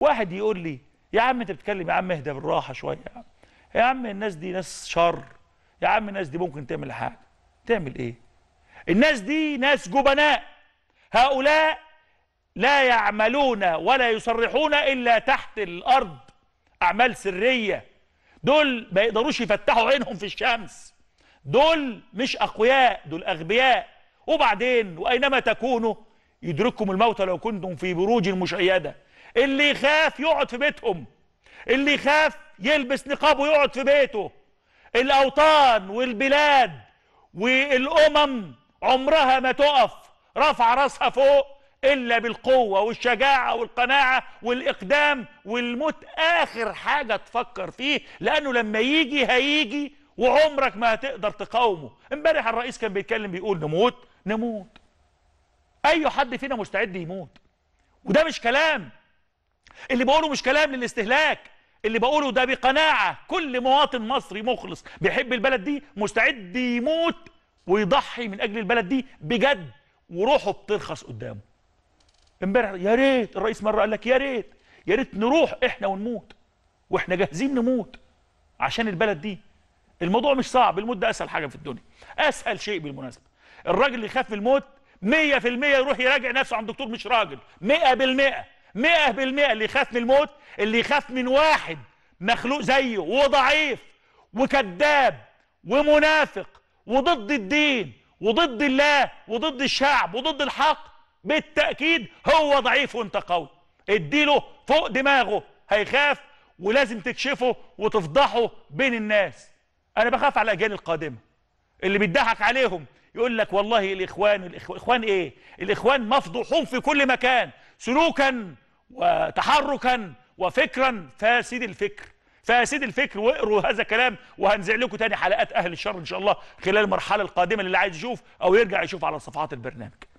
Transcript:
واحد يقول لي يا عم انت بتتكلم يا عم اهدى بالراحه شويه يا عم يا عم الناس دي ناس شر يا عم الناس دي ممكن تعمل حاجه تعمل ايه الناس دي ناس جبناء هؤلاء لا يعملون ولا يصرحون الا تحت الارض اعمال سريه دول ما يقدروش يفتحوا عينهم في الشمس دول مش اقوياء دول اغبياء وبعدين واينما تكونوا يدرككم الموت لو كنتم في بروج مشيده اللي يخاف يقعد في بيتهم اللي يخاف يلبس نقاب ويقعد في بيته الاوطان والبلاد والامم عمرها ما تقف رفع راسها فوق الا بالقوه والشجاعه والقناعه والاقدام والموت اخر حاجه تفكر فيه لانه لما يجي هيجي وعمرك ما هتقدر تقاومه امبارح الرئيس كان بيتكلم بيقول نموت نموت اي حد فينا مستعد يموت وده مش كلام اللي بقوله مش كلام للاستهلاك اللي بقوله ده بقناعة كل مواطن مصري مخلص بيحب البلد دي مستعد يموت ويضحي من أجل البلد دي بجد وروحه بترخص قدامه امبارح يا ريت الرئيس مرة قال لك يا ريت يا ريت نروح احنا ونموت واحنا جاهزين نموت عشان البلد دي الموضوع مش صعب الموت ده اسهل حاجه في الدنيا اسهل شيء بالمناسبه الراجل اللي خاف من الموت 100% يروح يراجع نفسه عند دكتور مش راجل 100% مئة بالمئة اللي يخاف من الموت اللي يخاف من واحد مخلوق زيه وضعيف وكذاب ومنافق وضد الدين وضد الله وضد الشعب وضد الحق بالتأكيد هو ضعيف وانت قوي اديله فوق دماغه هيخاف ولازم تكشفه وتفضحه بين الناس انا بخاف على الاجيال القادمه اللي بيضحك عليهم يقول لك والله الاخوان الاخوان ايه الاخوان مفضوحون في كل مكان سلوكا وتحركا وفكرا فاسد الفكر فاسد الفكر واقروا هذا الكلام وهنزع لكم تاني حلقات اهل الشر ان شاء الله خلال المرحله القادمه اللي عايز يشوف او يرجع يشوف على صفحات البرنامج